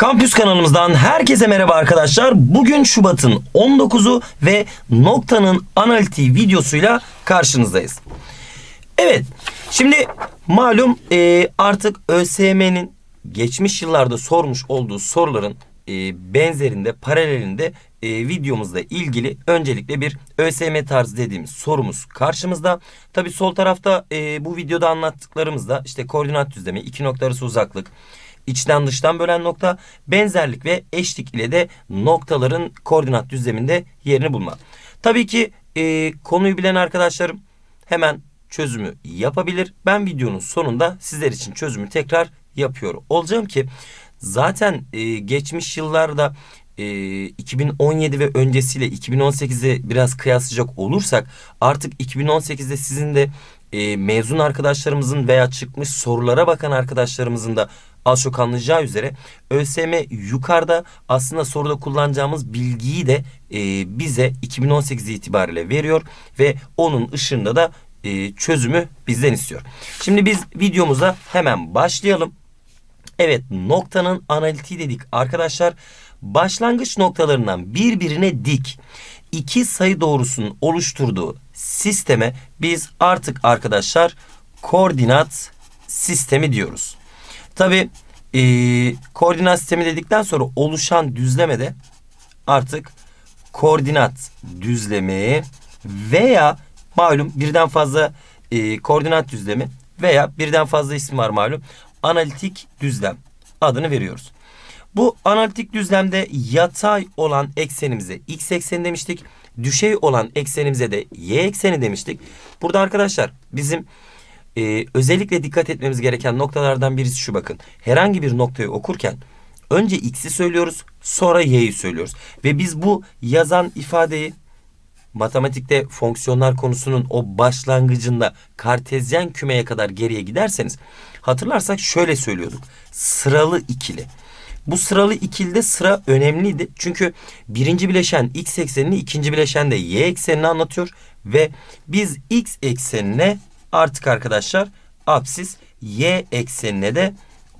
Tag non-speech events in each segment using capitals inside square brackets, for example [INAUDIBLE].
Kampüs kanalımızdan herkese merhaba arkadaşlar. Bugün Şubat'ın 19'u ve Nokta'nın analitiği videosuyla karşınızdayız. Evet şimdi malum e, artık ÖSYM'nin geçmiş yıllarda sormuş olduğu soruların e, benzerinde paralelinde e, videomuzla ilgili öncelikle bir ÖSYM tarzı dediğimiz sorumuz karşımızda. Tabi sol tarafta e, bu videoda anlattıklarımızda işte koordinat düzlemi, iki nokta arası uzaklık, içten dıştan bölen nokta, benzerlik ve eşlik ile de noktaların koordinat düzleminde yerini bulma. Tabii ki e, konuyu bilen arkadaşlarım hemen çözümü yapabilir. Ben videonun sonunda sizler için çözümü tekrar yapıyor olacağım ki zaten e, geçmiş yıllarda e, 2017 ve öncesiyle 2018'e biraz kıyaslayacak olursak artık 2018'de sizin de e, mezun arkadaşlarımızın veya çıkmış sorulara bakan arkadaşlarımızın da az çok anlayacağı üzere ÖSM yukarıda aslında soruda kullanacağımız bilgiyi de e, bize 2018 itibariyle veriyor ve onun ışığında da e, çözümü bizden istiyor. Şimdi biz videomuza hemen başlayalım. Evet noktanın analitiği dedik arkadaşlar. Başlangıç noktalarından birbirine dik iki sayı doğrusunun oluşturduğu sisteme biz artık arkadaşlar koordinat sistemi diyoruz. Tabi e, koordinat sistemi dedikten sonra oluşan düzleme de artık koordinat düzlemi veya malum birden fazla e, koordinat düzlemi veya birden fazla isim var malum analitik düzlem adını veriyoruz. Bu analitik düzlemde yatay olan eksenimize x ekseni demiştik. Düşey olan eksenimize de y ekseni demiştik. Burada arkadaşlar bizim e, özellikle dikkat etmemiz gereken noktalardan birisi şu bakın. Herhangi bir noktayı okurken önce x'i söylüyoruz sonra y'yi söylüyoruz. Ve biz bu yazan ifadeyi matematikte fonksiyonlar konusunun o başlangıcında kartezyen kümeye kadar geriye giderseniz hatırlarsak şöyle söylüyorduk. Sıralı ikili. Bu sıralı ikilde sıra önemliydi. Çünkü birinci bileşen x eksenini, ikinci bileşen de y eksenini anlatıyor. Ve biz x eksenine Artık arkadaşlar apsis y eksenine de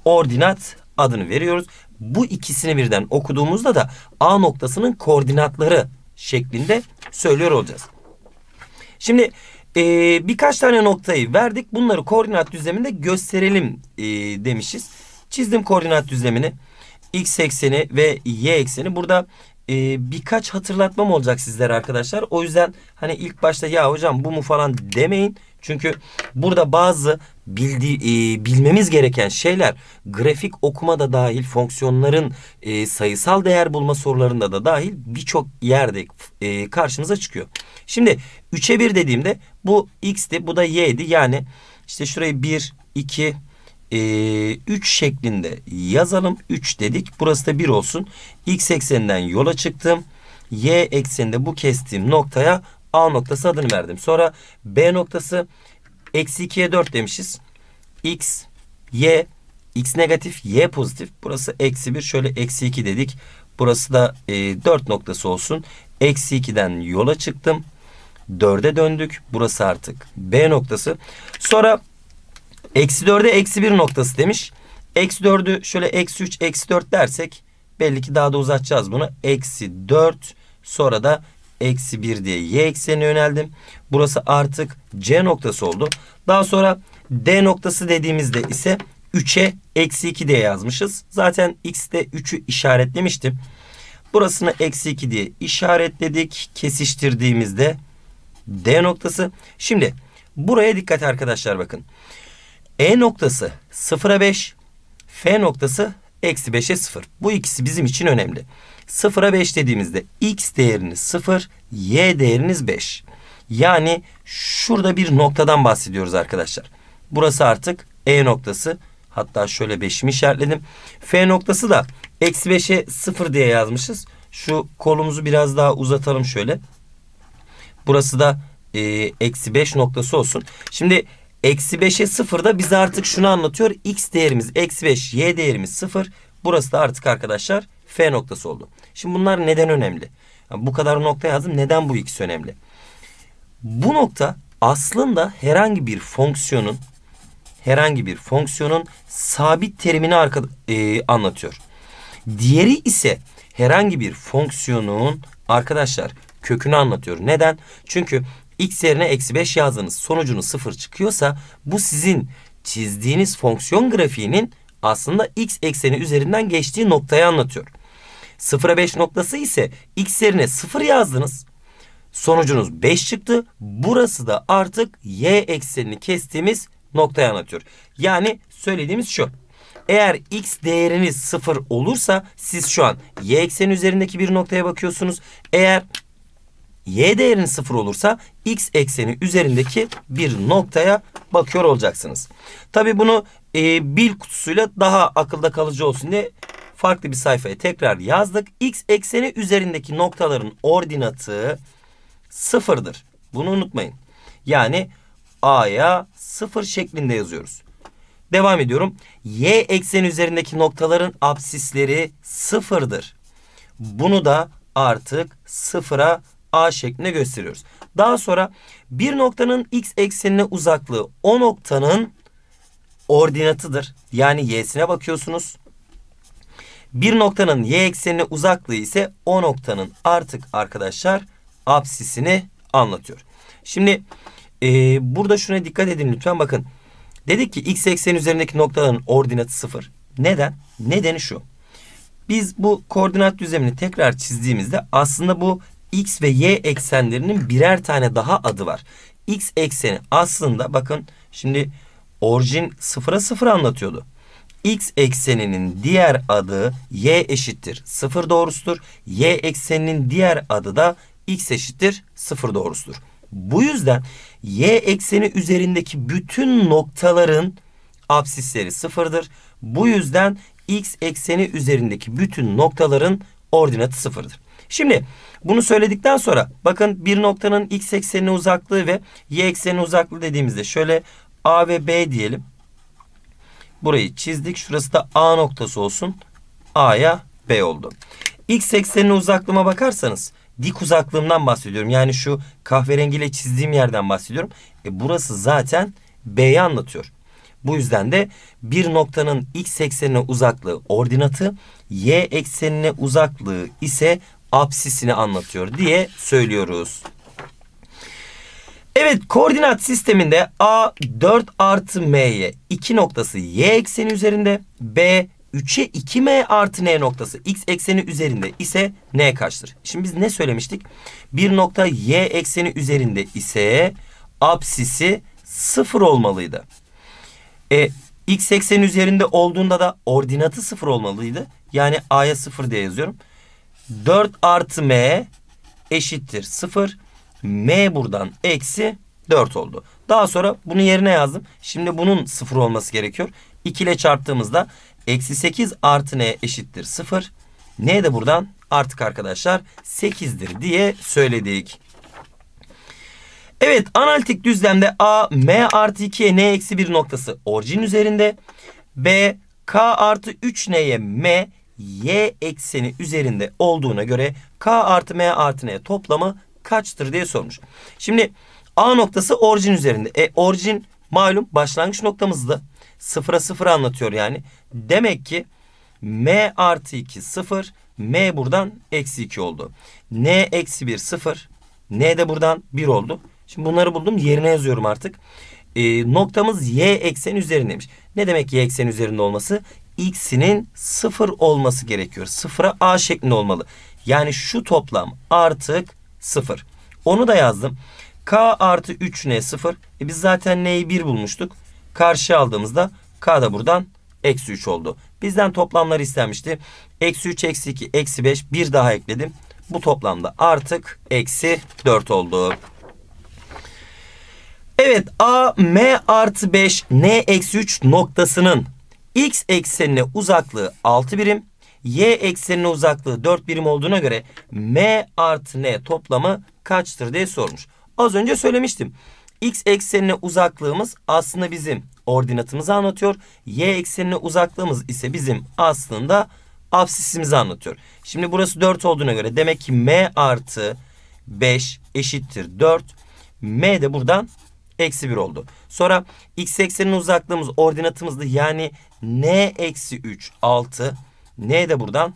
ordinat adını veriyoruz. Bu ikisini birden okuduğumuzda da A noktasının koordinatları şeklinde söylüyor olacağız. Şimdi e, birkaç tane noktayı verdik. Bunları koordinat düzleminde gösterelim e, demişiz. Çizdim koordinat düzlemini. X ekseni ve Y ekseni. Burada e, birkaç hatırlatmam olacak sizlere arkadaşlar. O yüzden hani ilk başta ya hocam bu mu falan demeyin. Çünkü burada bazı bildi, e, bilmemiz gereken şeyler grafik okuma da dahil fonksiyonların e, sayısal değer bulma sorularında da dahil birçok yerde e, karşımıza çıkıyor. Şimdi 3'e 1 dediğimde bu x'ti bu da y'di yani işte şurayı 1, 2, e, 3 şeklinde yazalım 3 dedik burası da 1 olsun x ekseninden yola çıktım y ekseninde bu kestiğim noktaya A noktası adını verdim. Sonra B noktası eksi 2'ye 4 demişiz. X, Y, X negatif, Y pozitif. Burası eksi 1. Şöyle eksi 2 dedik. Burası da e, 4 noktası olsun. Eksi 2'den yola çıktım. 4'e döndük. Burası artık B noktası. Sonra eksi 4'e eksi 1 noktası demiş. Eksi 4'ü şöyle eksi 3, eksi 4 dersek belli ki daha da uzatacağız bunu. Eksi 4 sonra da eksi 1 diye y eksenine yöneldim. Burası artık c noktası oldu. Daha sonra d noktası dediğimizde ise 3'e eksi 2 diye yazmışız. Zaten x'de 3'ü işaretlemiştim. Burasını eksi 2 diye işaretledik. Kesiştirdiğimizde D noktası. Şimdi buraya dikkat arkadaşlar bakın. E noktası 0'a 5. F noktası Eksi 5'e 0. Bu ikisi bizim için önemli. 0'a 5 dediğimizde x değeriniz 0, y değeriniz 5. Yani şurada bir noktadan bahsediyoruz arkadaşlar. Burası artık e noktası. Hatta şöyle 5'imi işaretledim. F noktası da eksi 5'e 0 diye yazmışız. Şu kolumuzu biraz daha uzatalım şöyle. Burası da e, eksi 5 noktası olsun. Şimdi Eksi 5'e 0 da bize artık şunu anlatıyor. X değerimiz eksi 5, y değerimiz 0. Burası da artık arkadaşlar F noktası oldu. Şimdi bunlar neden önemli? Yani bu kadar nokta yazdım. Neden bu ikisi önemli? Bu nokta aslında herhangi bir fonksiyonun herhangi bir fonksiyonun sabit terimini arka, e, anlatıyor. Diğeri ise herhangi bir fonksiyonun arkadaşlar kökünü anlatıyor. Neden? Çünkü x yerine eksi 5 yazdığınız sonucunuz 0 çıkıyorsa bu sizin çizdiğiniz fonksiyon grafiğinin aslında x ekseni üzerinden geçtiği noktayı anlatıyor. 0'a 5 noktası ise x yerine 0 yazdınız. Sonucunuz 5 çıktı. Burası da artık y eksenini kestiğimiz noktayı anlatıyor. Yani söylediğimiz şu. Eğer x değeriniz 0 olursa siz şu an y ekseni üzerindeki bir noktaya bakıyorsunuz. Eğer y değerinin sıfır olursa x ekseni üzerindeki bir noktaya bakıyor olacaksınız. Tabi bunu e, bil kutusuyla daha akılda kalıcı olsun diye farklı bir sayfaya tekrar yazdık. X ekseni üzerindeki noktaların ordinatı sıfırdır. Bunu unutmayın. Yani A'ya sıfır şeklinde yazıyoruz. Devam ediyorum. Y ekseni üzerindeki noktaların absisleri sıfırdır. Bunu da artık sıfıra A şeklinde gösteriyoruz. Daha sonra bir noktanın x eksenine uzaklığı o noktanın ordinatıdır. Yani y'sine bakıyorsunuz. Bir noktanın y eksenine uzaklığı ise o noktanın artık arkadaşlar apsisini anlatıyor. Şimdi e, burada şuna dikkat edin lütfen bakın. Dedik ki x eksen üzerindeki noktaların ordinatı sıfır. Neden? Nedeni şu. Biz bu koordinat düzlemini tekrar çizdiğimizde aslında bu x ve y eksenlerinin birer tane daha adı var. X ekseni aslında bakın şimdi orijin sıfıra sıfır anlatıyordu. X ekseninin diğer adı y eşittir sıfır doğrusudur. Y ekseninin diğer adı da x eşittir sıfır doğrusudur. Bu yüzden y ekseni üzerindeki bütün noktaların absisleri sıfırdır. Bu yüzden x ekseni üzerindeki bütün noktaların ordinatı sıfırdır. Şimdi bunu söyledikten sonra bakın bir noktanın x ekseni uzaklığı ve y ekseni uzaklığı dediğimizde şöyle A ve B diyelim. Burayı çizdik. Şurası da A noktası olsun. A'ya B oldu. X ekseni uzaklığıma bakarsanız dik uzaklığımdan bahsediyorum. Yani şu kahverengiyle çizdiğim yerden bahsediyorum. E burası zaten B'yi anlatıyor. Bu yüzden de bir noktanın x eksenine uzaklığı ordinatı, y eksenine uzaklığı ise apsisini anlatıyor diye söylüyoruz. Evet koordinat sisteminde A 4 artı M'ye 2 noktası Y ekseni üzerinde B 3'e 2m artı n noktası x ekseni üzerinde ise n kaçtır? Şimdi biz ne söylemiştik? Bir nokta y ekseni üzerinde ise apsisi 0 olmalıydı. E, x ekseni üzerinde olduğunda da ordinatı 0 olmalıydı. Yani a'ya 0 diye yazıyorum. 4 artı m eşittir 0. m buradan eksi 4 oldu. Daha sonra bunu yerine yazdım. Şimdi bunun 0 olması gerekiyor. 2 ile çarptığımızda eksi 8 artı n eşittir 0. n de buradan artık arkadaşlar 8'dir diye söyledik. Evet analitik düzlemde A M artı 2'ye N eksi 1 noktası orijin üzerinde. B K artı 3 N'ye M y ekseni üzerinde olduğuna göre k artı m artı n toplamı kaçtır diye sormuş. Şimdi A noktası orijin üzerinde. E orijin malum başlangıç noktamızdı. Sıfıra sıfır anlatıyor yani. Demek ki M artı 2 sıfır. M buradan eksi 2 oldu. N eksi 1 sıfır. N de buradan 1 oldu. Şimdi bunları buldum. Yerine yazıyorum artık. E, noktamız y eksen üzerindeymiş. Ne demek y eksen üzerinde olması? x'inin 0 olması gerekiyor. 0'a a şeklinde olmalı. Yani şu toplam artık 0. Onu da yazdım. k artı 3n 0. E biz zaten n'yi 1 bulmuştuk. Karşı aldığımızda k da buradan eksi 3 oldu. Bizden toplamlar istenmişti. Eksi 3, eksi 2, eksi 5 bir daha ekledim. Bu toplamda artık eksi 4 oldu. Evet A M artı 5 N eksi 3 noktasının X eksenine uzaklığı 6 birim, Y eksenine uzaklığı 4 birim olduğuna göre M artı N toplamı kaçtır diye sormuş. Az önce söylemiştim. X eksenine uzaklığımız aslında bizim ordinatımızı anlatıyor. Y eksenine uzaklığımız ise bizim aslında absisimizi anlatıyor. Şimdi burası 4 olduğuna göre demek ki M artı 5 eşittir 4. M de buradan eksi 1 oldu. Sonra x ekseninin uzaklığımız ordinatımızdı. Yani n eksi 3 6 n de buradan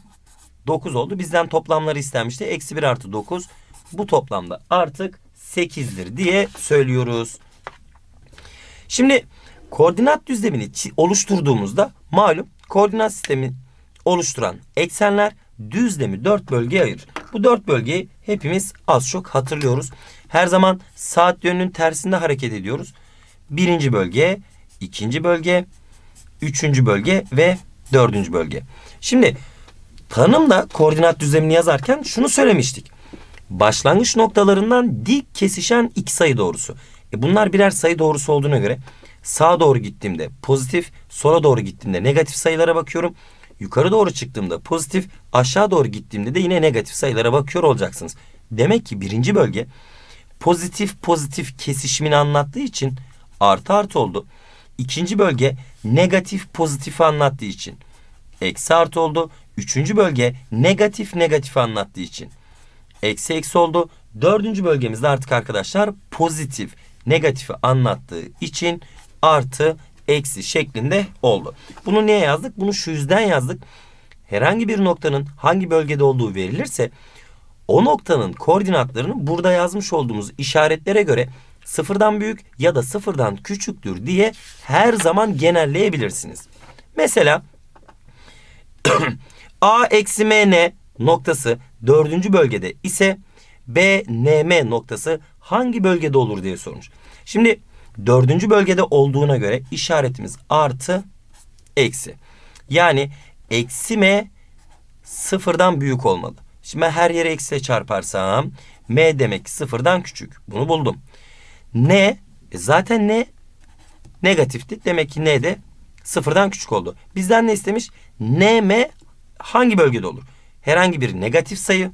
9 oldu. Bizden toplamları istenmişti. Eksi 1 artı 9 bu toplamda artık 8'dir diye söylüyoruz. Şimdi koordinat düzlemini oluşturduğumuzda malum koordinat sistemi oluşturan eksenler düzlemi 4 bölgeye ayırır. Bu 4 bölgeyi hepimiz az çok hatırlıyoruz. Her zaman saat yönünün tersinde hareket ediyoruz. Birinci bölge, ikinci bölge, üçüncü bölge ve dördüncü bölge. Şimdi tanımda koordinat düzlemini yazarken şunu söylemiştik. Başlangıç noktalarından dik kesişen iki sayı doğrusu. E bunlar birer sayı doğrusu olduğuna göre sağa doğru gittiğimde pozitif, sola doğru gittiğimde negatif sayılara bakıyorum. Yukarı doğru çıktığımda pozitif, aşağı doğru gittiğimde de yine negatif sayılara bakıyor olacaksınız. Demek ki birinci bölge pozitif pozitif kesişimini anlattığı için artı artı oldu. İkinci bölge negatif pozitifi anlattığı için eksi artı oldu. Üçüncü bölge negatif negatif anlattığı için eksi eksi oldu. Dördüncü bölgemizde artık arkadaşlar pozitif negatifi anlattığı için artı eksi şeklinde oldu. Bunu niye yazdık? Bunu şu yüzden yazdık. Herhangi bir noktanın hangi bölgede olduğu verilirse o noktanın koordinatlarını burada yazmış olduğumuz işaretlere göre sıfırdan büyük ya da sıfırdan küçüktür diye her zaman genelleyebilirsiniz. Mesela [CLEARS THROAT] A eksi MN noktası dördüncü bölgede ise BNM noktası hangi bölgede olur diye sormuş. Şimdi dördüncü bölgede olduğuna göre işaretimiz artı eksi. Yani eksi M sıfırdan büyük olmalı. Şimdi her yere eksiyle çarparsam m demek sıfırdan küçük. Bunu buldum. N e zaten ne negatifti. Demek ki n de sıfırdan küçük oldu. Bizden ne istemiş? N m hangi bölgede olur? Herhangi bir negatif sayı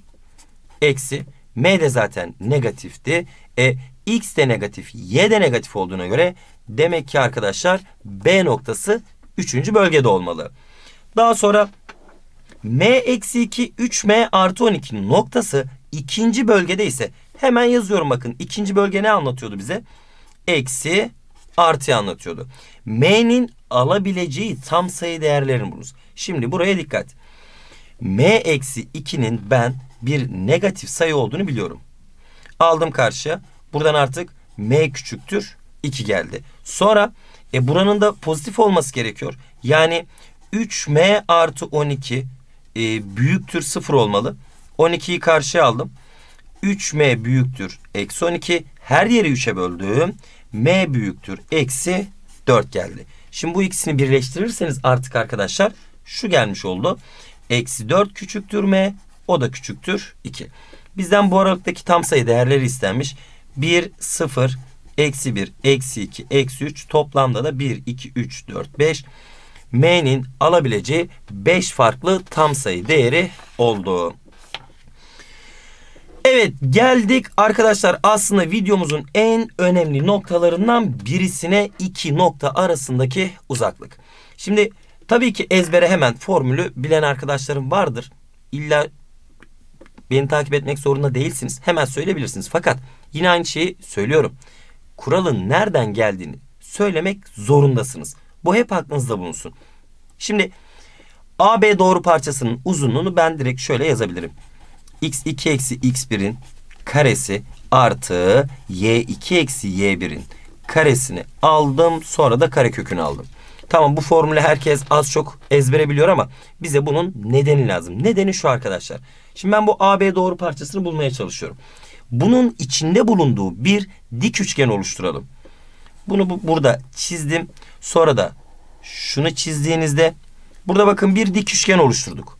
eksi m de zaten negatifti. E x de negatif, y de negatif olduğuna göre demek ki arkadaşlar B noktası 3. bölgede olmalı. Daha sonra M-2 3M artı 12 noktası ikinci bölgede ise hemen yazıyorum bakın. ikinci bölge ne anlatıyordu bize? Eksi artı anlatıyordu. M'nin alabileceği tam sayı değerlerini bulunuz. Şimdi buraya dikkat. M eksi 2'nin ben bir negatif sayı olduğunu biliyorum. Aldım karşıya. Buradan artık M küçüktür. 2 geldi. Sonra e, buranın da pozitif olması gerekiyor. Yani 3M artı 12 e, büyüktür 0 olmalı. 12'yi karşıya aldım. 3m büyüktür eksi 12. Her yeri 3'e böldüm. m büyüktür eksi 4 geldi. Şimdi bu ikisini birleştirirseniz artık arkadaşlar şu gelmiş oldu. Eksi 4 küçüktür m. O da küçüktür 2. Bizden bu aralıktaki tam sayı değerleri istenmiş. 1, 0, eksi 1, eksi 2, eksi 3. Toplamda da 1, 2, 3, 4, 5. M'nin alabileceği 5 farklı tam sayı değeri oldu. Evet geldik arkadaşlar aslında videomuzun en önemli noktalarından birisine iki nokta arasındaki uzaklık. Şimdi tabii ki ezbere hemen formülü bilen arkadaşlarım vardır. İlla beni takip etmek zorunda değilsiniz. Hemen söyleyebilirsiniz. Fakat yine aynı şeyi söylüyorum. Kuralın nereden geldiğini söylemek zorundasınız. Bu hep aklınızda bulunsun. Şimdi AB doğru parçasının uzunluğunu ben direkt şöyle yazabilirim. x2 eksi x1'in karesi artı y2 eksi y1'in karesini aldım. Sonra da kare kökünü aldım. Tamam bu formülü herkes az çok ezbere biliyor ama bize bunun nedeni lazım. Nedeni şu arkadaşlar. Şimdi ben bu AB doğru parçasını bulmaya çalışıyorum. Bunun içinde bulunduğu bir dik üçgen oluşturalım. Bunu bu, burada çizdim. Sonra da şunu çizdiğinizde burada bakın bir dik üçgen oluşturduk.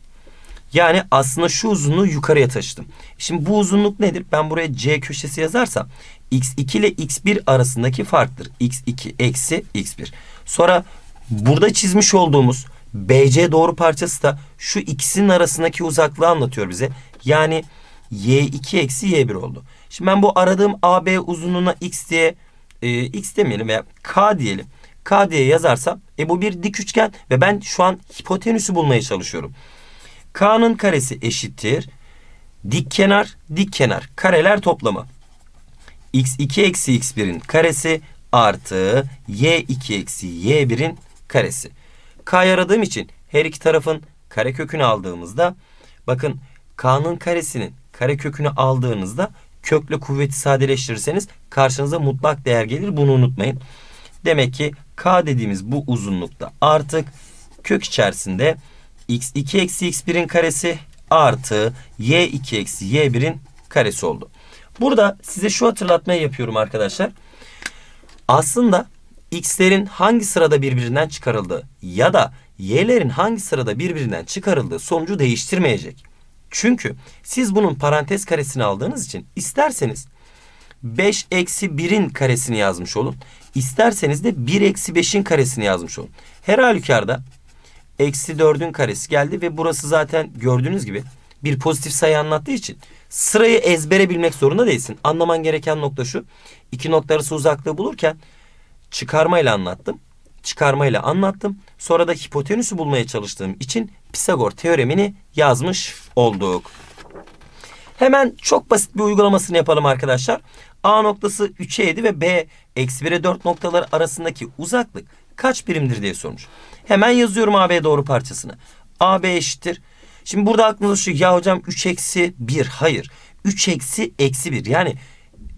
Yani aslında şu uzunluğu yukarıya taşıdım. Şimdi bu uzunluk nedir? Ben buraya C köşesi yazarsam x2 ile x1 arasındaki farktır. x2 eksi x1. Sonra burada çizmiş olduğumuz BC doğru parçası da şu ikisinin arasındaki uzaklığı anlatıyor bize. Yani y2 eksi y1 oldu. Şimdi ben bu aradığım AB uzunluğuna x diye e, x demeyelim veya k diyelim. K diye yazarsam e bu bir dik üçgen ve ben şu an hipotenüsü bulmaya çalışıyorum. K'nın karesi eşittir. Dik kenar, dik kenar. Kareler toplamı. x2 eksi x1'in karesi artı y2 eksi y1'in karesi. K aradığım için her iki tarafın karekökünü aldığımızda bakın K'nın karesinin karekökünü aldığınızda kökle kuvveti sadeleştirirseniz karşınıza mutlak değer gelir. Bunu unutmayın. Demek ki K dediğimiz bu uzunlukta artık kök içerisinde x2 eksi x1'in karesi artı y2 eksi y1'in karesi oldu. Burada size şu hatırlatmayı yapıyorum arkadaşlar. Aslında x'lerin hangi sırada birbirinden çıkarıldığı ya da y'lerin hangi sırada birbirinden çıkarıldığı sonucu değiştirmeyecek. Çünkü siz bunun parantez karesini aldığınız için isterseniz 5 eksi 1'in karesini yazmış olun. İsterseniz de 1 eksi 5'in karesini yazmış olun. Her halükarda eksi 4'ün karesi geldi ve burası zaten gördüğünüz gibi bir pozitif sayı anlattığı için sırayı ezbere bilmek zorunda değilsin. Anlaman gereken nokta şu. İki nokta arası uzaklığı bulurken çıkarmayla anlattım çıkarmayla anlattım. Sonra da hipotenüsü bulmaya çalıştığım için Pisagor teoremini yazmış olduk. Hemen çok basit bir uygulamasını yapalım arkadaşlar. A noktası 3'e 7 ve B eksi 1'e 4 noktaları arasındaki uzaklık kaç birimdir diye sormuş. Hemen yazıyorum AB doğru parçasını. AB eşittir. Şimdi burada aklınızda şu ya hocam 3 eksi 1 hayır. 3 eksi eksi 1 yani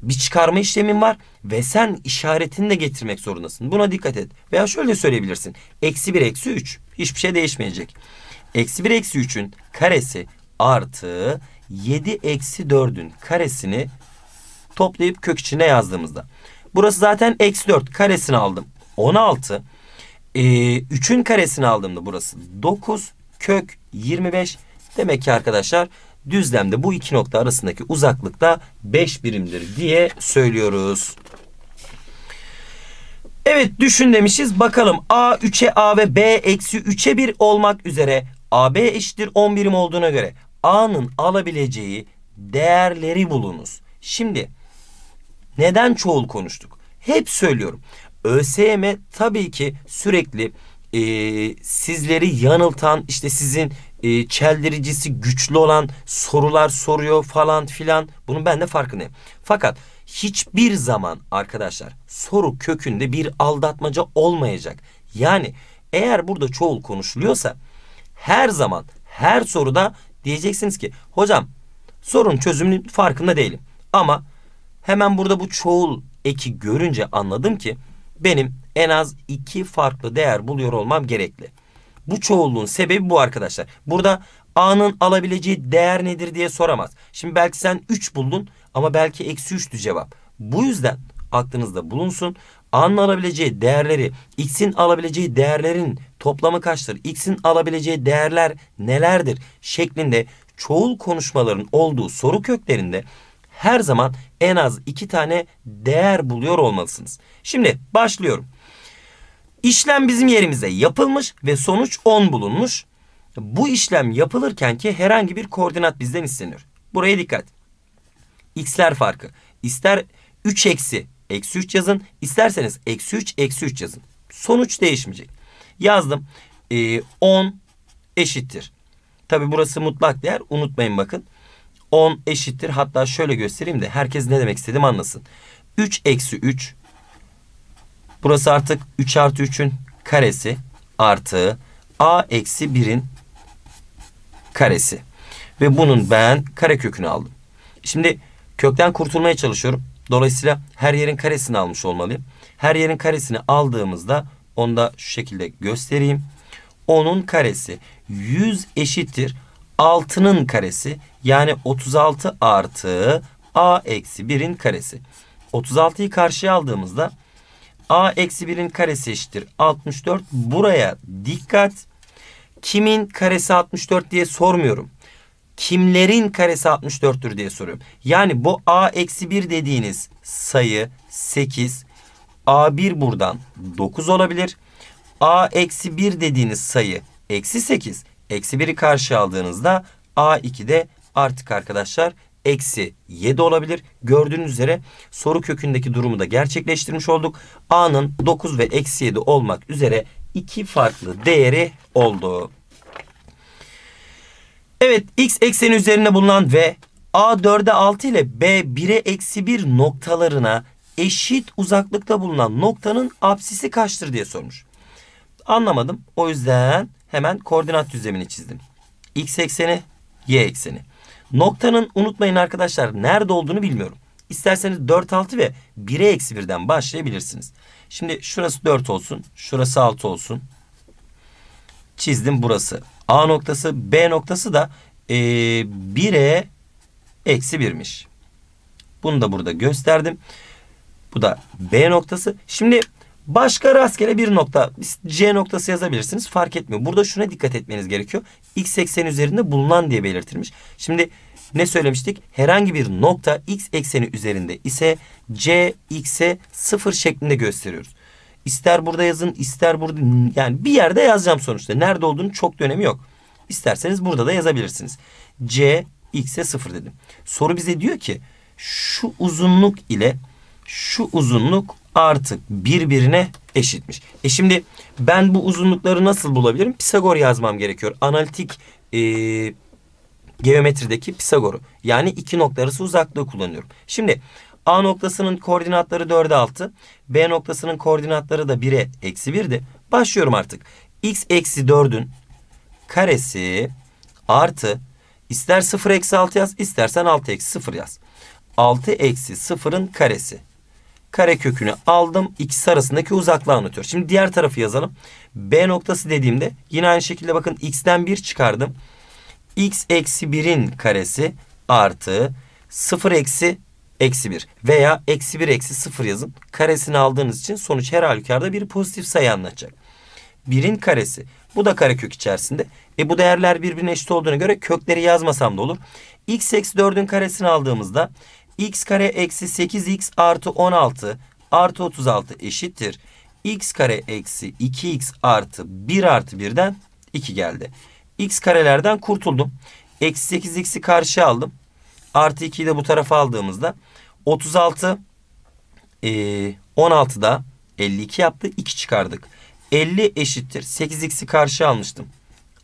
bir çıkarma işlemin var ve sen işaretini de getirmek zorundasın. Buna dikkat et. Veya şöyle söyleyebilirsin. Eksi bir eksi üç. Hiçbir şey değişmeyecek. Eksi bir eksi üçün karesi artı yedi eksi dördün karesini toplayıp kök içine yazdığımızda. Burası zaten eksi dört karesini aldım. On altı. Ee, üçün karesini aldığımda burası dokuz kök yirmi beş. Demek ki arkadaşlar düzlemde bu iki nokta arasındaki uzaklık da 5 birimdir diye söylüyoruz. Evet düşün demişiz. Bakalım A 3'e A ve B eksi 3'e 1 olmak üzere AB eşittir 10 birim olduğuna göre A'nın alabileceği değerleri bulunuz. Şimdi neden çoğul konuştuk? Hep söylüyorum. ÖSYM tabii ki sürekli e, sizleri yanıltan işte sizin e, çeldiricisi güçlü olan sorular soruyor falan filan. Bunun ben de farkındayım. Fakat hiçbir zaman arkadaşlar soru kökünde bir aldatmaca olmayacak. Yani eğer burada çoğul konuşuluyorsa her zaman her soruda diyeceksiniz ki hocam sorun çözümünün farkında değilim. Ama hemen burada bu çoğul eki görünce anladım ki benim en az iki farklı değer buluyor olmam gerekli. Bu çoğulluğun sebebi bu arkadaşlar. Burada A'nın alabileceği değer nedir diye soramaz. Şimdi belki sen 3 buldun ama belki eksi 3'tü cevap. Bu yüzden aklınızda bulunsun. A'nın alabileceği değerleri, X'in alabileceği değerlerin toplamı kaçtır? X'in alabileceği değerler nelerdir? Şeklinde çoğul konuşmaların olduğu soru köklerinde her zaman en az iki tane değer buluyor olmalısınız. Şimdi başlıyorum. İşlem bizim yerimize yapılmış ve sonuç 10 bulunmuş. Bu işlem yapılırken ki herhangi bir koordinat bizden isteniyor. Buraya dikkat. X'ler farkı. İster 3 eksi eksi 3 yazın. isterseniz eksi 3 eksi 3 yazın. Sonuç değişmeyecek. Yazdım. Ee, 10 eşittir. Tabi burası mutlak değer. Unutmayın bakın. 10 eşittir. Hatta şöyle göstereyim de herkes ne demek istediğimi anlasın. 3 eksi 3 Burası artık 3 artı 3'ün karesi artı a eksi 1'in karesi. Ve bunun ben kare kökünü aldım. Şimdi kökten kurtulmaya çalışıyorum. Dolayısıyla her yerin karesini almış olmalıyım. Her yerin karesini aldığımızda onu da şu şekilde göstereyim. Onun karesi 100 eşittir 6'nın karesi yani 36 artı a eksi 1'in karesi. 36'yı karşıya aldığımızda A eksi 1'in karesi eşittir 64. Buraya dikkat. Kimin karesi 64 diye sormuyorum. Kimlerin karesi 64'tür diye soruyorum. Yani bu A eksi 1 dediğiniz sayı 8. A1 buradan 9 olabilir. A eksi 1 dediğiniz sayı eksi 8. Eksi 1'i karşı aldığınızda A2 de artık arkadaşlar eksi 7 olabilir. Gördüğünüz üzere soru kökündeki durumu da gerçekleştirmiş olduk. A'nın 9 ve eksi 7 olmak üzere iki farklı değeri oldu. Evet x ekseni üzerinde bulunan ve A4'e 6 ile B 1'e eksi 1 noktalarına eşit uzaklıkta bulunan noktanın apsisi kaçtır diye sormuş. Anlamadım. O yüzden hemen koordinat düzlemini çizdim. X ekseni, Y ekseni. Noktanın unutmayın arkadaşlar nerede olduğunu bilmiyorum. İsterseniz 4, 6 ve 1'e eksi 1'den başlayabilirsiniz. Şimdi şurası 4 olsun. Şurası 6 olsun. Çizdim burası. A noktası B noktası da ee, 1'e eksi 1'miş. Bunu da burada gösterdim. Bu da B noktası. Şimdi başka rastgele bir nokta C noktası yazabilirsiniz. Fark etmiyor. Burada şuna dikkat etmeniz gerekiyor. X eksen üzerinde bulunan diye belirtilmiş. Şimdi ne söylemiştik? Herhangi bir nokta x ekseni üzerinde ise c x'e sıfır şeklinde gösteriyoruz. İster burada yazın ister burada yani bir yerde yazacağım sonuçta. Nerede olduğunu çok da önemi yok. İsterseniz burada da yazabilirsiniz. C x'e sıfır dedim. Soru bize diyor ki şu uzunluk ile şu uzunluk artık birbirine eşitmiş. E şimdi ben bu uzunlukları nasıl bulabilirim? Pisagor yazmam gerekiyor. Analitik e, geometrideki Pisagor'u. Yani iki nokta arası uzaklığı kullanıyorum. Şimdi A noktasının koordinatları 4'e 6. B noktasının koordinatları da 1'e eksi 1'di. Başlıyorum artık. X eksi 4'ün karesi artı ister 0 eksi 6 yaz istersen 6 eksi 0 yaz. 6 eksi 0'ın karesi. Kare kökünü aldım. İkisi arasındaki uzaklığı anlatıyor. Şimdi diğer tarafı yazalım. B noktası dediğimde yine aynı şekilde bakın x'ten 1 çıkardım x eksi 1'in karesi artı 0 eksi eksi 1 veya eksi 1 eksi 0 yazın. Karesini aldığınız için sonuç her halükarda bir pozitif sayı anlatacak. 1'in karesi. Bu da karekök içerisinde. E bu değerler birbirine eşit olduğuna göre kökleri yazmasam da olur. x eksi 4'ün karesini aldığımızda x kare eksi 8x artı 16 artı 36 eşittir. x kare eksi 2x artı 1 artı 1'den 2 geldi x karelerden kurtuldum. Eksi 8x'i karşı aldım. Artı 2'yi de bu tarafa aldığımızda 36 e, 16'da 52 yaptı. 2 çıkardık. 50 eşittir. 8x'i karşı almıştım.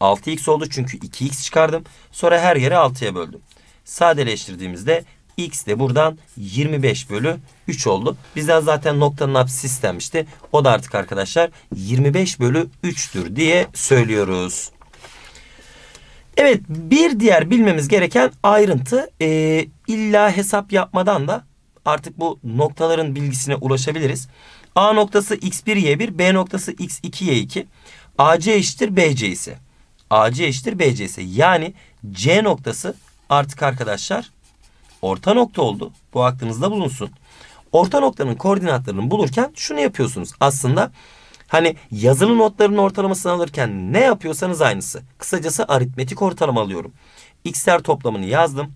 6x oldu çünkü 2x çıkardım. Sonra her yere 6'ya böldüm. Sadeleştirdiğimizde x de buradan 25 bölü 3 oldu. Bizden zaten noktanın apsisi istenmişti. O da artık arkadaşlar 25 bölü 3'tür diye söylüyoruz. Evet bir diğer bilmemiz gereken ayrıntı e, illa hesap yapmadan da artık bu noktaların bilgisine ulaşabiliriz. A noktası x1 y1 B noktası x2 y2 AC eşittir BC ise AC eşittir BC ise yani C noktası artık arkadaşlar orta nokta oldu. Bu aklınızda bulunsun. Orta noktanın koordinatlarını bulurken şunu yapıyorsunuz. Aslında Hani yazılı notların ortalamasını alırken ne yapıyorsanız aynısı. Kısacası aritmetik ortalama alıyorum. X'ler toplamını yazdım.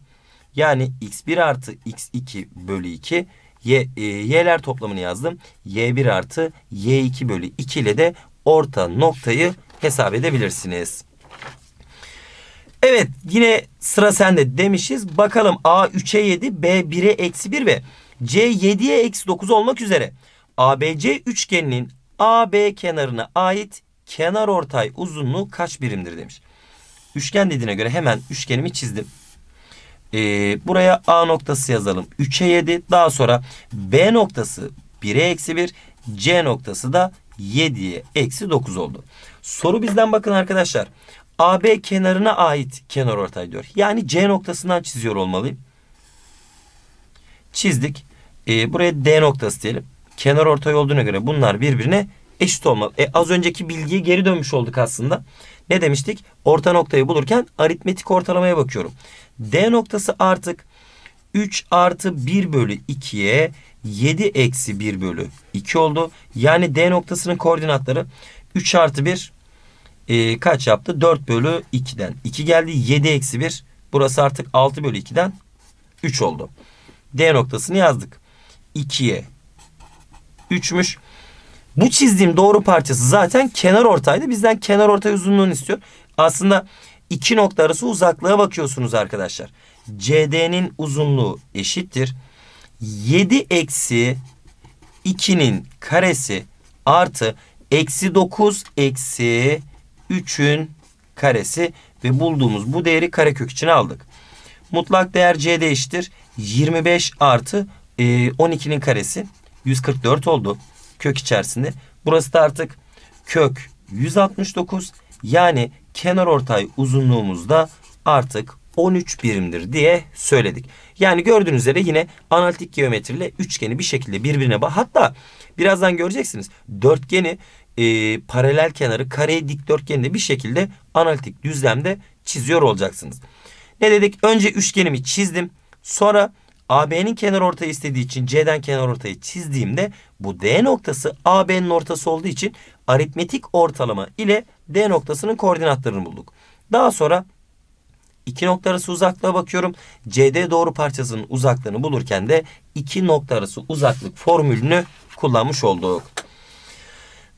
Yani x1 artı x2 bölü 2 y, e, toplamını yazdım. y1 artı y2 bölü 2 ile de orta noktayı hesap edebilirsiniz. Evet yine sıra sende demişiz. Bakalım A 3'e 7, B 1'e eksi 1 ve C 7'ye eksi 9 olmak üzere. ABC üçgeninin AB kenarına ait kenar ortay uzunluğu kaç birimdir demiş. Üçgen dediğine göre hemen üçgenimi çizdim. Ee, buraya A noktası yazalım. 3'e 7. Daha sonra B noktası 1'e eksi 1. C noktası da 7'ye eksi 9 oldu. Soru bizden bakın arkadaşlar. AB kenarına ait kenar ortay diyor. Yani C noktasından çiziyor olmalıyım. Çizdik. Ee, buraya D noktası diyelim kenar ortay olduğuna göre bunlar birbirine eşit olmalı. E, az önceki bilgiye geri dönmüş olduk aslında. Ne demiştik? Orta noktayı bulurken aritmetik ortalamaya bakıyorum. D noktası artık 3 artı 1 bölü 2'ye 7 eksi 1 bölü 2 oldu. Yani D noktasının koordinatları 3 artı 1 e, kaç yaptı? 4 bölü 2'den 2 geldi. 7 eksi 1 burası artık 6 bölü 2'den 3 oldu. D noktasını yazdık. 2'ye 3'müş. Bu çizdiğim doğru parçası zaten kenar ortaydı. Bizden kenar ortay uzunluğunu istiyor. Aslında iki nokta arası uzaklığa bakıyorsunuz arkadaşlar. CD'nin uzunluğu eşittir. 7 eksi 2'nin karesi artı eksi 9 eksi 3'ün karesi ve bulduğumuz bu değeri karekök için aldık. Mutlak değer CD eşittir. 25 artı 12'nin e, karesi. 144 oldu kök içerisinde. Burası da artık kök 169 yani kenar ortay uzunluğumuzda artık 13 birimdir diye söyledik. Yani gördüğünüz üzere yine analitik geometriyle üçgeni bir şekilde birbirine bağ. Hatta birazdan göreceksiniz dörtgeni e, paralel kenarı kareyi dikdörtgeninde bir şekilde analitik düzlemde çiziyor olacaksınız. Ne dedik? Önce üçgenimi çizdim. Sonra AB'nin kenar ortayı istediği için C'den kenar ortayı çizdiğimde bu D noktası AB'nin ortası olduğu için aritmetik ortalama ile D noktasının koordinatlarını bulduk. Daha sonra iki nokta arası uzaklığa bakıyorum. CD doğru parçasının uzaklığını bulurken de iki nokta arası uzaklık formülünü kullanmış olduk.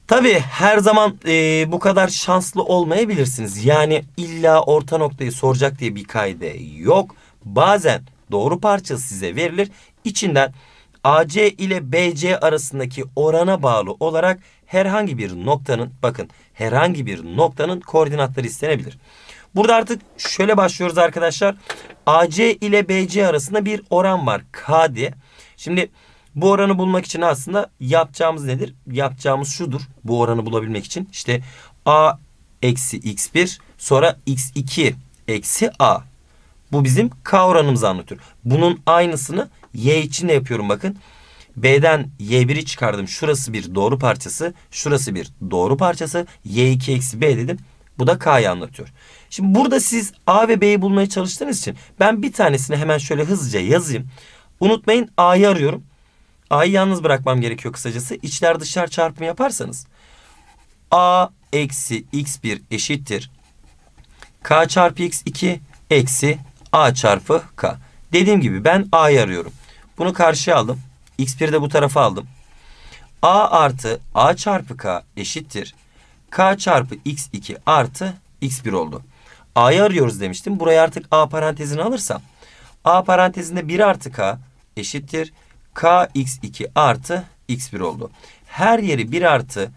Tabi her zaman e, bu kadar şanslı olmayabilirsiniz. Yani illa orta noktayı soracak diye bir kaide yok. Bazen doğru parça size verilir. İçinden AC ile BC arasındaki orana bağlı olarak herhangi bir noktanın bakın herhangi bir noktanın koordinatları istenebilir. Burada artık şöyle başlıyoruz arkadaşlar. AC ile BC arasında bir oran var K diye. Şimdi bu oranı bulmak için aslında yapacağımız nedir? Yapacağımız şudur. Bu oranı bulabilmek için işte A eksi x1 sonra x2 eksi A bu bizim K oranımızı anlatıyor. Bunun aynısını Y için de yapıyorum bakın. B'den Y1'i çıkardım. Şurası bir doğru parçası. Şurası bir doğru parçası. Y2 eksi B dedim. Bu da K'yı anlatıyor. Şimdi burada siz A ve B'yi bulmaya çalıştığınız için ben bir tanesini hemen şöyle hızlıca yazayım. Unutmayın A'yı arıyorum. A'yı yalnız bırakmam gerekiyor kısacası. İçler dışlar çarpımı yaparsanız. A eksi x1 eşittir. K çarpı x2 eksi A çarpı K. Dediğim gibi ben A'yı arıyorum. Bunu karşıya aldım. X1'i de bu tarafa aldım. A artı A çarpı K eşittir. K çarpı X2 artı X1 oldu. A'yı arıyoruz demiştim. Buraya artık A parantezini alırsam. A parantezinde 1 artı K eşittir. K X2 artı X1 oldu. Her yeri 1 artı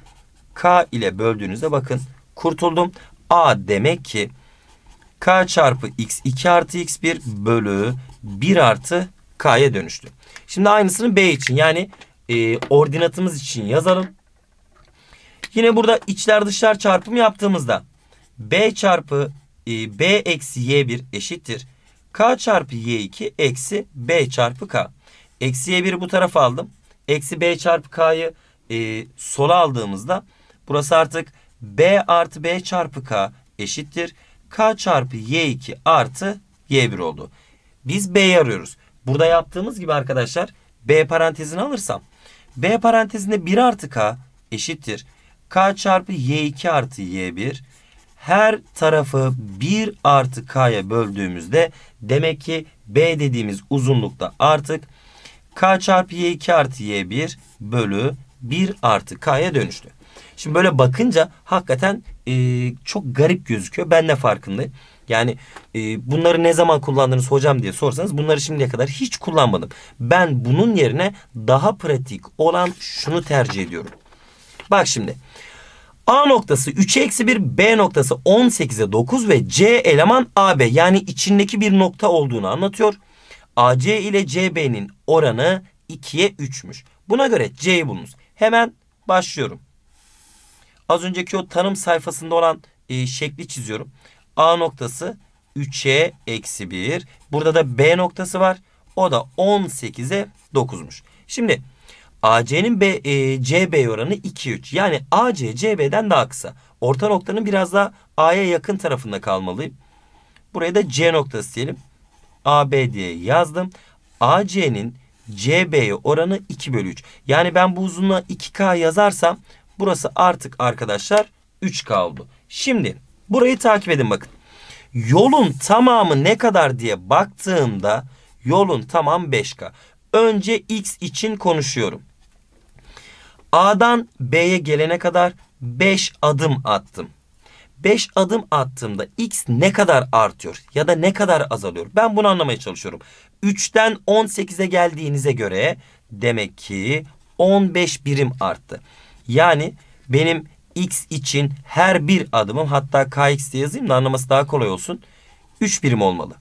K ile böldüğünüzde bakın kurtuldum. A demek ki k çarpı x 2 artı x1 bölü 1 artı k'ya dönüştü. Şimdi aynısını b için yani e, ordinatımız için yazalım. Yine burada içler dışlar çarpım yaptığımızda b çarpı e, b eksi y1 eşittir. k çarpı y2 eksi b çarpı k. Eksi y1'i bu tarafa aldım. Eksi b çarpı k'yı e, sola aldığımızda burası artık b artı b çarpı k eşittir k çarpı y2 artı y1 oldu. Biz b'yi arıyoruz. Burada yaptığımız gibi arkadaşlar b parantezini alırsam b parantezinde 1 artı k eşittir. k çarpı y2 artı y1 her tarafı 1 artı k'ya böldüğümüzde demek ki b dediğimiz uzunlukta artık k çarpı y2 artı y1 bölü 1 artı k'ya dönüştü. Şimdi böyle bakınca hakikaten e, çok garip gözüküyor. Ben de farkındayım. Yani e, bunları ne zaman kullandınız hocam diye sorsanız bunları şimdiye kadar hiç kullanmadım. Ben bunun yerine daha pratik olan şunu tercih ediyorum. Bak şimdi. A noktası 3 eksi 1, B noktası 18'e 9 ve C eleman AB yani içindeki bir nokta olduğunu anlatıyor. AC ile CB'nin oranı 2'ye 3'müş. Buna göre C'yi bulunuz. Hemen başlıyorum. Az önceki o tanım sayfasında olan e, şekli çiziyorum. A noktası 3'e eksi 1. Burada da B noktası var. O da 18'e 9'muş. Şimdi AC'nin e, CB oranı 2 3. Yani AC CB'den daha kısa. Orta noktanın biraz daha A'ya yakın tarafında kalmalıyım. Buraya da C noktası diyelim. AB diye yazdım. AC'nin CB'ye oranı 2 bölü 3. Yani ben bu uzunluğa 2K yazarsam Burası artık arkadaşlar 3K oldu. Şimdi burayı takip edin bakın. Yolun tamamı ne kadar diye baktığımda yolun tamam 5K. Önce X için konuşuyorum. A'dan B'ye gelene kadar 5 adım attım. 5 adım attığımda x ne kadar artıyor ya da ne kadar azalıyor? Ben bunu anlamaya çalışıyorum. 3'ten 18'e geldiğinize göre demek ki 15 birim arttı. Yani benim x için her bir adımım hatta kx diye yazayım da anlaması daha kolay olsun. 3 birim olmalı.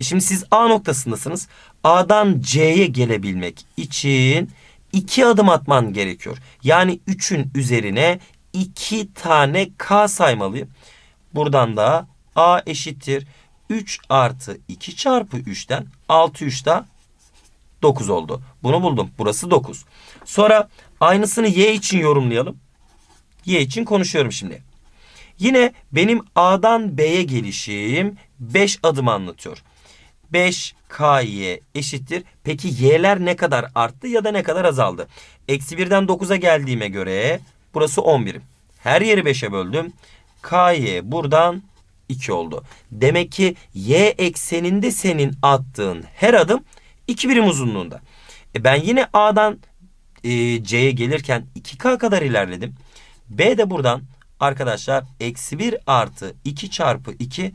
E şimdi siz A noktasındasınız. A'dan C'ye gelebilmek için 2 adım atman gerekiyor. Yani 3'ün üzerine 2 tane K saymalıyım. Buradan da A eşittir. 3 artı 2 çarpı 3'ten 6 3 9 oldu. Bunu buldum. Burası 9. Sonra Aynısını y için yorumlayalım. Y için konuşuyorum şimdi. Yine benim A'dan B'ye gelişim 5 adım anlatıyor. 5KY eşittir. Peki Y'ler ne kadar arttı ya da ne kadar azaldı? Eksi 1'den 9'a geldiğime göre burası 10 birim. Her yeri 5'e böldüm. KY buradan 2 oldu. Demek ki Y ekseninde senin attığın her adım 2 birim uzunluğunda. E ben yine A'dan e, C'ye gelirken 2K kadar ilerledim. B de buradan arkadaşlar eksi 1 artı 2 çarpı 2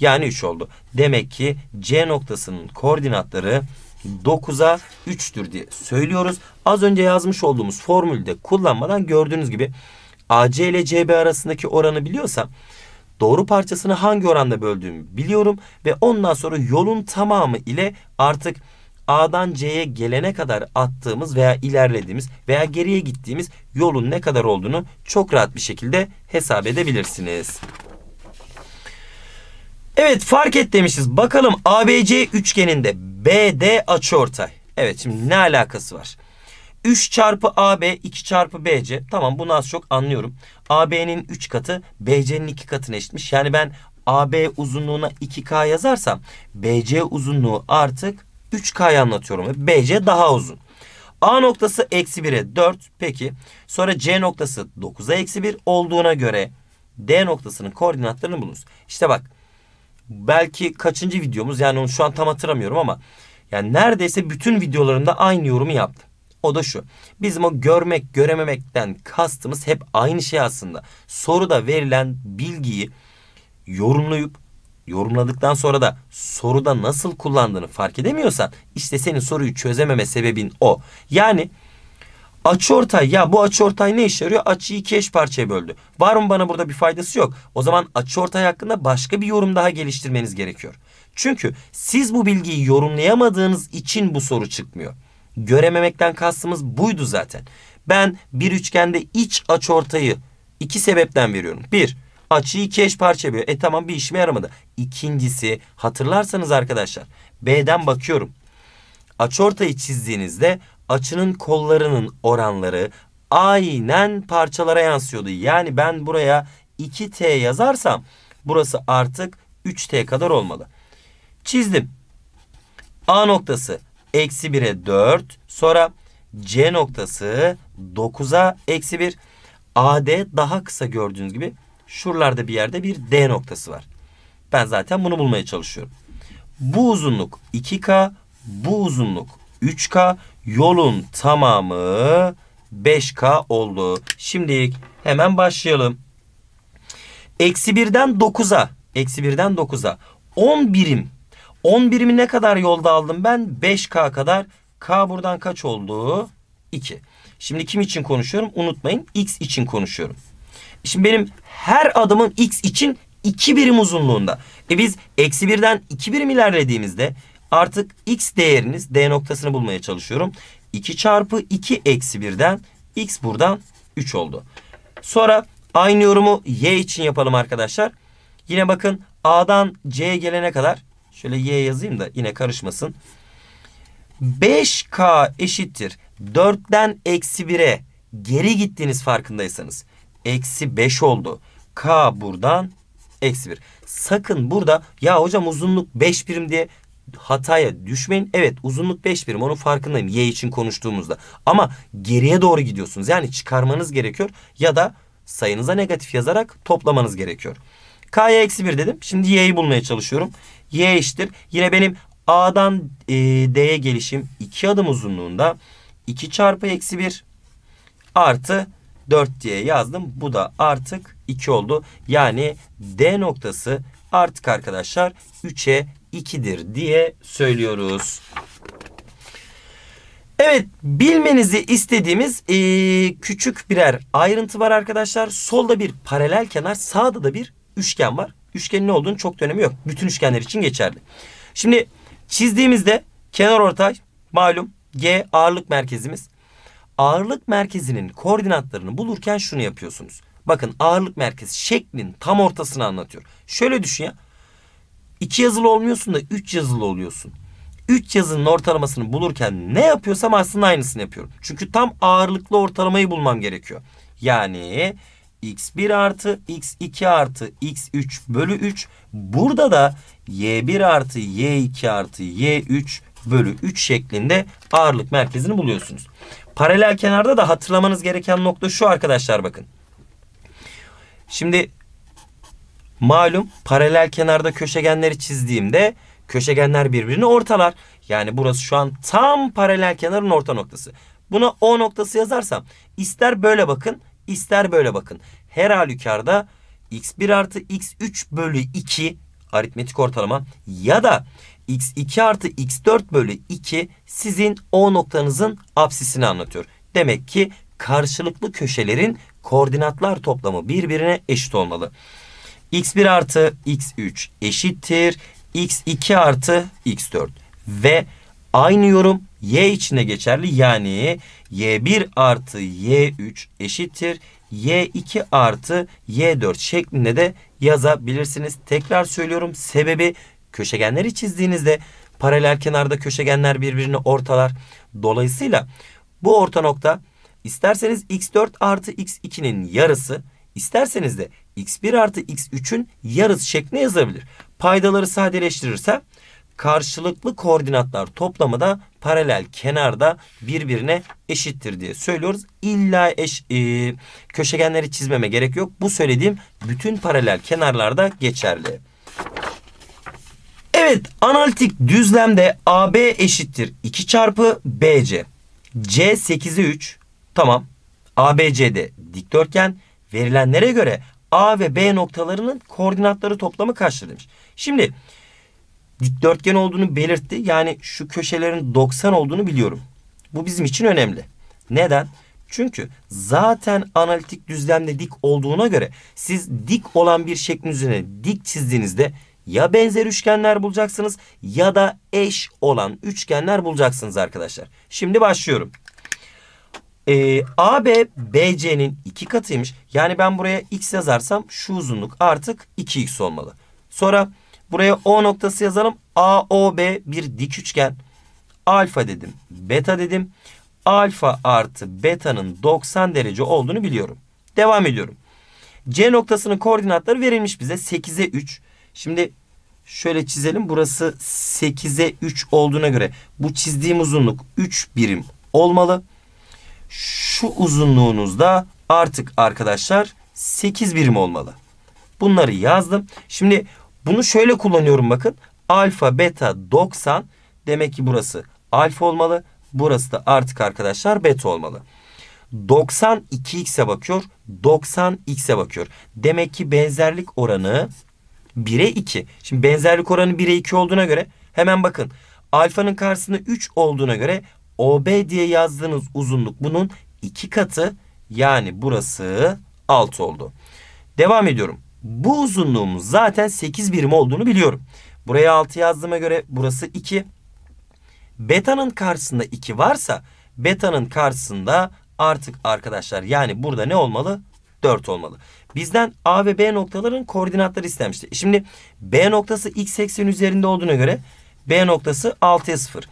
yani 3 oldu. Demek ki C noktasının koordinatları 9'a 3'tür diye söylüyoruz. Az önce yazmış olduğumuz formülde kullanmadan gördüğünüz gibi AC ile CB arasındaki oranı biliyorsam doğru parçasını hangi oranda böldüğümü biliyorum ve ondan sonra yolun tamamı ile artık A'dan C'ye gelene kadar attığımız veya ilerlediğimiz veya geriye gittiğimiz yolun ne kadar olduğunu çok rahat bir şekilde hesap edebilirsiniz. Evet fark et demişiz. Bakalım ABC üçgeninde BD açıortay. Evet şimdi ne alakası var? 3 çarpı AB 2 çarpı BC. Tamam bunu az çok anlıyorum. AB'nin 3 katı BC'nin 2 katına eşitmiş. Yani ben AB uzunluğuna 2K yazarsam BC uzunluğu artık 3K'yı anlatıyorum. BC daha uzun. A noktası eksi 1'e 4. Peki sonra C noktası 9'a eksi 1 olduğuna göre D noktasının koordinatlarını bulunuz. İşte bak belki kaçıncı videomuz yani onu şu an tam hatırlamıyorum ama yani neredeyse bütün videolarında aynı yorumu yaptım. O da şu. Bizim o görmek görememekten kastımız hep aynı şey aslında. Soruda verilen bilgiyi yorumlayıp yorumladıktan sonra da soruda nasıl kullandığını fark edemiyorsan işte senin soruyu çözememe sebebin o. Yani açıortay ya bu açıortay ne işe yarıyor? Açıyı iki eş parçaya böldü. Var mı bana burada bir faydası yok. O zaman açıortay hakkında başka bir yorum daha geliştirmeniz gerekiyor. Çünkü siz bu bilgiyi yorumlayamadığınız için bu soru çıkmıyor. Görememekten kastımız buydu zaten. Ben bir üçgende iç açıortayı iki sebepten veriyorum. Bir, Açıyı keş parça E tamam bir işime yaramadı. İkincisi hatırlarsanız arkadaşlar B'den bakıyorum. Açortayı çizdiğinizde açının kollarının oranları aynen parçalara yansıyordu. Yani ben buraya 2T yazarsam burası artık 3T kadar olmalı. Çizdim. A noktası eksi 1'e 4. Sonra C noktası 9'a eksi 1. AD daha kısa gördüğünüz gibi şuralarda bir yerde bir D noktası var. Ben zaten bunu bulmaya çalışıyorum. Bu uzunluk 2K, bu uzunluk 3K, yolun tamamı 5K oldu. Şimdilik hemen başlayalım. Eksi 1'den 9'a, eksi 1'den 9'a 10 birim. 10 birimi ne kadar yolda aldım ben? 5K kadar. K buradan kaç oldu? 2. Şimdi kim için konuşuyorum? Unutmayın X için konuşuyorum. Şimdi benim her adımın x için 2 birim uzunluğunda. E biz eksi birden 2 birim ilerlediğimizde artık x değeriniz d noktasını bulmaya çalışıyorum. 2 çarpı 2 eksi 1'den x buradan 3 oldu. Sonra aynı yorumu y için yapalım arkadaşlar. Yine bakın a'dan c'ye gelene kadar şöyle y yazayım da yine karışmasın. 5k eşittir 4'ten eksi 1'e geri gittiğiniz farkındaysanız eksi 5 oldu. K buradan eksi 1. Sakın burada ya hocam uzunluk 5 birim diye hataya düşmeyin. Evet uzunluk 5 birim onun farkındayım y için konuştuğumuzda. Ama geriye doğru gidiyorsunuz. Yani çıkarmanız gerekiyor ya da sayınıza negatif yazarak toplamanız gerekiyor. K'ya eksi 1 dedim. Şimdi y'yi bulmaya çalışıyorum. Y eşittir. Yine benim A'dan e, D'ye gelişim 2 adım uzunluğunda 2 çarpı eksi 1 artı 4 diye yazdım. Bu da artık 2 oldu. Yani D noktası artık arkadaşlar 3'e 2'dir diye söylüyoruz. Evet bilmenizi istediğimiz e, küçük birer ayrıntı var arkadaşlar. Solda bir paralel kenar sağda da bir üçgen var. Üçgenin ne olduğunu çok dönemi yok. Bütün üçgenler için geçerli. Şimdi çizdiğimizde kenar ortay malum G ağırlık merkezimiz ağırlık merkezinin koordinatlarını bulurken şunu yapıyorsunuz. Bakın ağırlık merkezi şeklin tam ortasını anlatıyor. Şöyle düşün ya. İki yazılı olmuyorsun da üç yazılı oluyorsun. Üç yazının ortalamasını bulurken ne yapıyorsam aslında aynısını yapıyorum. Çünkü tam ağırlıklı ortalamayı bulmam gerekiyor. Yani x1 artı x2 artı x3 bölü 3. Burada da y1 artı y2 artı y3 bölü 3 şeklinde ağırlık merkezini buluyorsunuz. Paralel kenarda da hatırlamanız gereken nokta şu arkadaşlar bakın. Şimdi malum paralel kenarda köşegenleri çizdiğimde köşegenler birbirini ortalar. Yani burası şu an tam paralel kenarın orta noktası. Buna O noktası yazarsam ister böyle bakın ister böyle bakın. Her halükarda x1 artı x3 bölü 2 aritmetik ortalama ya da x2 artı x4 bölü 2 sizin O noktanızın apsisini anlatıyor. Demek ki karşılıklı köşelerin koordinatlar toplamı birbirine eşit olmalı. x1 artı x3 eşittir. x2 artı x4 ve aynı yorum y içine geçerli. Yani y1 artı y3 eşittir. y2 artı y4 şeklinde de yazabilirsiniz. Tekrar söylüyorum sebebi köşegenleri çizdiğinizde paralel kenarda köşegenler birbirini ortalar. Dolayısıyla bu orta nokta isterseniz x4 artı x2'nin yarısı isterseniz de x1 artı x3'ün yarısı şeklinde yazabilir. Paydaları sadeleştirirse karşılıklı koordinatlar toplamı da paralel kenarda birbirine eşittir diye söylüyoruz. İlla eş, e, köşegenleri çizmeme gerek yok. Bu söylediğim bütün paralel kenarlarda geçerli. Evet analitik düzlemde AB eşittir 2 çarpı BC. C 8'e 3 tamam. ABC'de dikdörtgen verilenlere göre A ve B noktalarının koordinatları toplamı kaçtır demiş. Şimdi dikdörtgen olduğunu belirtti. Yani şu köşelerin 90 olduğunu biliyorum. Bu bizim için önemli. Neden? Çünkü zaten analitik düzlemde dik olduğuna göre siz dik olan bir şeklin üzerine dik çizdiğinizde ya benzer üçgenler bulacaksınız ya da eş olan üçgenler bulacaksınız arkadaşlar. Şimdi başlıyorum. Ee, AB BC'nin iki katıymış. Yani ben buraya x yazarsam şu uzunluk artık 2x olmalı. Sonra buraya O noktası yazalım. AOB bir dik üçgen. Alfa dedim, beta dedim. Alfa artı beta'nın 90 derece olduğunu biliyorum. Devam ediyorum. C noktasının koordinatları verilmiş bize 8'e 3. Şimdi şöyle çizelim. Burası 8'e 3 olduğuna göre bu çizdiğim uzunluk 3 birim olmalı. Şu uzunluğunuzda artık arkadaşlar 8 birim olmalı. Bunları yazdım. Şimdi bunu şöyle kullanıyorum bakın. Alfa beta 90 demek ki burası alfa olmalı. Burası da artık arkadaşlar beta olmalı. 90 2x'e bakıyor. 90 x'e bakıyor. Demek ki benzerlik oranı 1'e 2. Şimdi benzerlik oranı 1'e 2 olduğuna göre hemen bakın. Alfanın karşısında 3 olduğuna göre OB diye yazdığınız uzunluk bunun 2 katı yani burası 6 oldu. Devam ediyorum. Bu uzunluğumuz zaten 8 birim olduğunu biliyorum. Buraya 6 yazdığıma göre burası 2. Beta'nın karşısında 2 varsa beta'nın karşısında artık arkadaşlar yani burada ne olmalı? 4 olmalı. Bizden A ve B noktaların koordinatları istenmişti. Şimdi B noktası x eksen üzerinde olduğuna göre B noktası 6'ya 0.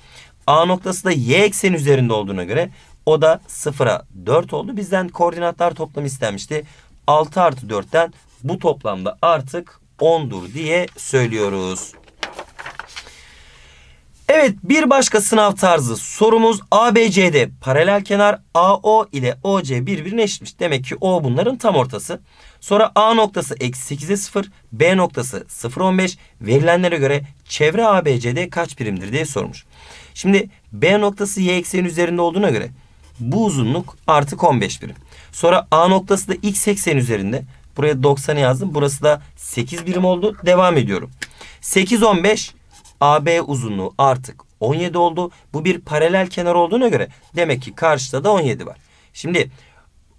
A noktası da y eksen üzerinde olduğuna göre o da 0'a 4 oldu. Bizden koordinatlar toplamı istenmişti. 6 artı 4'ten bu toplamda artık 10'dur diye söylüyoruz. Evet bir başka sınav tarzı sorumuz ABCD paralel kenar AO ile OC birbirine eşitmiş. Demek ki O bunların tam ortası. Sonra A noktası eksi 8'e 0, B noktası 0.15 verilenlere göre çevre ABCD kaç birimdir diye sormuş. Şimdi B noktası Y eksenin üzerinde olduğuna göre bu uzunluk artık 15 birim. Sonra A noktası da X eksen üzerinde. Buraya 90 yazdım. Burası da 8 birim oldu. Devam ediyorum. 8, 15, AB uzunluğu artık 17 oldu. Bu bir paralel kenar olduğuna göre demek ki karşıda da 17 var. Şimdi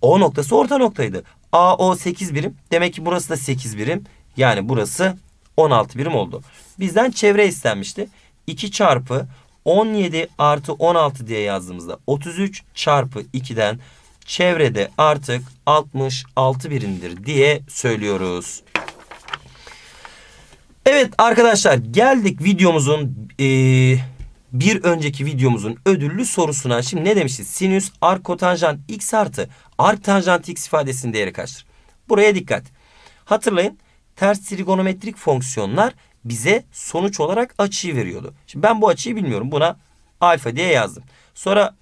O noktası orta noktaydı. AO 8 birim. Demek ki burası da 8 birim. Yani burası 16 birim oldu. Bizden çevre istenmişti. 2 çarpı 17 artı 16 diye yazdığımızda 33 çarpı 2'den çevrede artık 66 birimdir diye söylüyoruz. Evet arkadaşlar geldik videomuzun e, bir önceki videomuzun ödüllü sorusuna. Şimdi ne demiştik? Sinüs arc kotanjant x artı arc tanjant x ifadesinin değeri kaçtır? Buraya dikkat. Hatırlayın ters trigonometrik fonksiyonlar bize sonuç olarak açıyı veriyordu. Şimdi ben bu açıyı bilmiyorum. Buna alfa diye yazdım. Sonra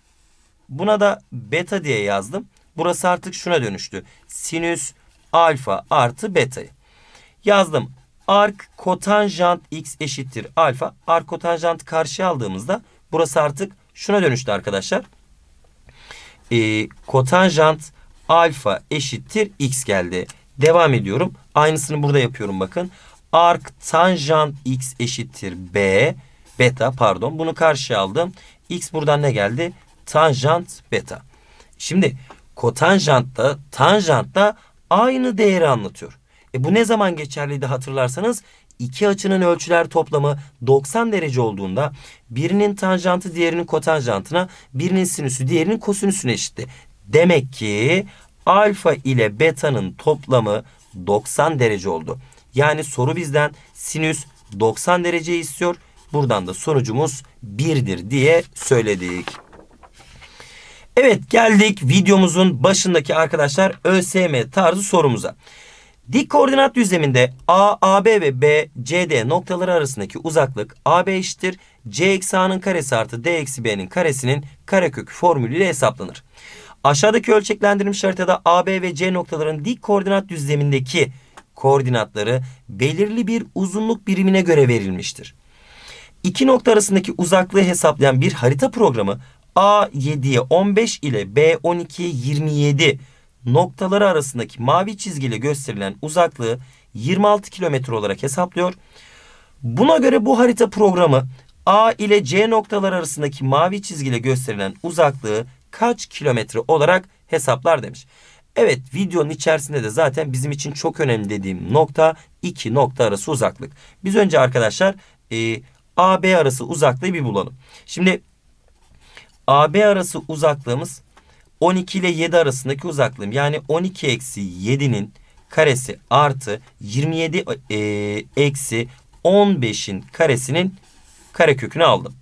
buna da beta diye yazdım. Burası artık şuna dönüştü. Sinüs alfa artı beta'yı. Yazdım ark kotanjant x eşittir alfa. Ark kotanjant karşıya aldığımızda burası artık şuna dönüştü arkadaşlar. E, kotanjant alfa eşittir x geldi. Devam ediyorum. Aynısını burada yapıyorum bakın. Ark tanjant x eşittir b. Beta pardon. Bunu karşıya aldım. X buradan ne geldi? Tanjant beta. Şimdi kotanjant da tanjant da aynı değeri anlatıyor. E bu ne zaman geçerliydi hatırlarsanız iki açının ölçüler toplamı 90 derece olduğunda birinin tanjantı diğerinin kotanjantına birinin sinüsü diğerinin kosinüsüne eşitti. Demek ki alfa ile beta'nın toplamı 90 derece oldu. Yani soru bizden sinüs 90 derece istiyor. Buradan da sonucumuz 1'dir diye söyledik. Evet geldik videomuzun başındaki arkadaşlar ÖSYM tarzı sorumuza. Dik koordinat düzleminde A, AB ve B, CD noktaları arasındaki uzaklık AB eşittir. C eksi A'nın karesi artı D eksi B'nin karesinin karekökü formülüyle hesaplanır. Aşağıdaki ölçeklendirilmiş haritada AB ve C noktaların dik koordinat düzlemindeki koordinatları belirli bir uzunluk birimine göre verilmiştir. İki nokta arasındaki uzaklığı hesaplayan bir harita programı A7'ye 15 ile B12'ye 27 noktaları arasındaki mavi çizgiyle gösterilen uzaklığı 26 kilometre olarak hesaplıyor. Buna göre bu harita programı A ile C noktalar arasındaki mavi çizgiyle gösterilen uzaklığı kaç kilometre olarak hesaplar demiş. Evet videonun içerisinde de zaten bizim için çok önemli dediğim nokta iki nokta arası uzaklık. Biz önce arkadaşlar e, AB arası uzaklığı bir bulalım. Şimdi AB arası uzaklığımız 12 ile 7 arasındaki uzaklığım. Yani 12 eksi 7'nin karesi artı 27 e, eksi 15'in karesinin karekökünü aldım.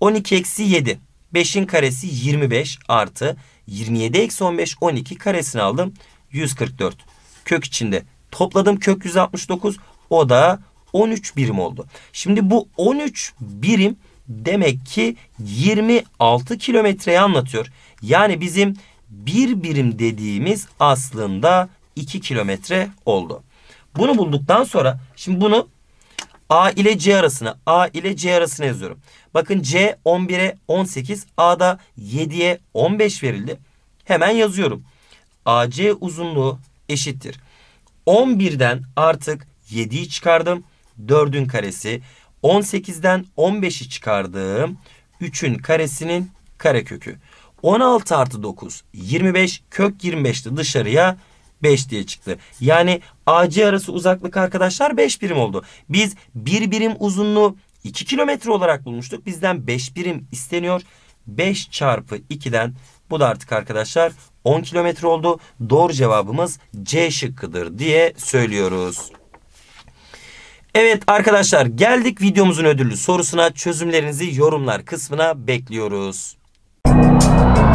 12 eksi 7. 5'in karesi 25 artı 27 eksi 15 12 karesini aldım. 144. Kök içinde topladım kök 169. O da 13 birim oldu. Şimdi bu 13 birim demek ki 26 kilometreyi anlatıyor. Yani bizim bir birim dediğimiz aslında 2 kilometre oldu. Bunu bulduktan sonra şimdi bunu A ile C arasına A ile C arasına yazıyorum. Bakın C 11'e 18 A'da 7'ye 15 verildi. Hemen yazıyorum. AC uzunluğu eşittir. 11'den artık 7'yi çıkardım. 4'ün karesi. 18'den 15'i çıkardım. 3'ün karesinin karekökü. 16 artı 9 25 kök 25'ti dışarıya 5 diye çıktı. Yani AC arası uzaklık arkadaşlar 5 birim oldu. Biz 1 birim uzunluğu 2 kilometre olarak bulmuştuk. Bizden 5 birim isteniyor. 5 çarpı 2'den bu da artık arkadaşlar 10 kilometre oldu. Doğru cevabımız C şıkkıdır diye söylüyoruz. Evet arkadaşlar geldik videomuzun ödüllü sorusuna çözümlerinizi yorumlar kısmına bekliyoruz. Música